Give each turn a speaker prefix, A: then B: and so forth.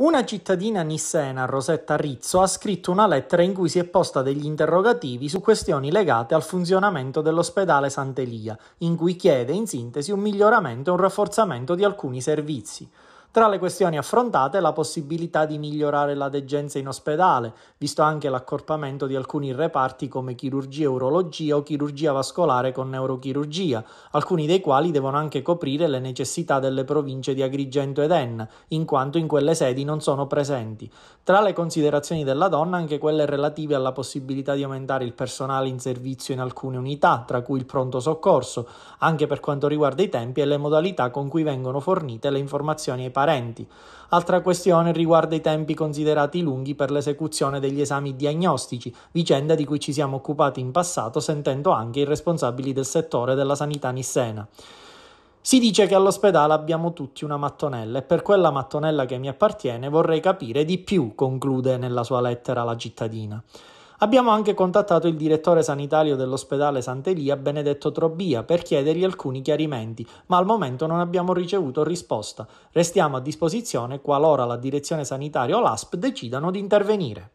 A: Una cittadina nissena, Rosetta Rizzo, ha scritto una lettera in cui si è posta degli interrogativi su questioni legate al funzionamento dell'ospedale Sant'Elia, in cui chiede in sintesi un miglioramento e un rafforzamento di alcuni servizi. Tra le questioni affrontate la possibilità di migliorare la degenza in ospedale, visto anche l'accorpamento di alcuni reparti come chirurgia urologia o chirurgia vascolare con neurochirurgia, alcuni dei quali devono anche coprire le necessità delle province di Agrigento ed Enna, in quanto in quelle sedi non sono presenti. Tra le considerazioni della donna anche quelle relative alla possibilità di aumentare il personale in servizio in alcune unità, tra cui il pronto soccorso, anche per quanto riguarda i tempi e le modalità con cui vengono fornite le informazioni ai pazienti parenti. Altra questione riguarda i tempi considerati lunghi per l'esecuzione degli esami diagnostici, vicenda di cui ci siamo occupati in passato sentendo anche i responsabili del settore della sanità nissena. Si dice che all'ospedale abbiamo tutti una mattonella e per quella mattonella che mi appartiene vorrei capire di più, conclude nella sua lettera la cittadina. Abbiamo anche contattato il direttore sanitario dell'ospedale Sant'Elia, Benedetto Trobbia, per chiedergli alcuni chiarimenti, ma al momento non abbiamo ricevuto risposta. Restiamo a disposizione qualora la direzione sanitaria o l'ASP decidano di intervenire.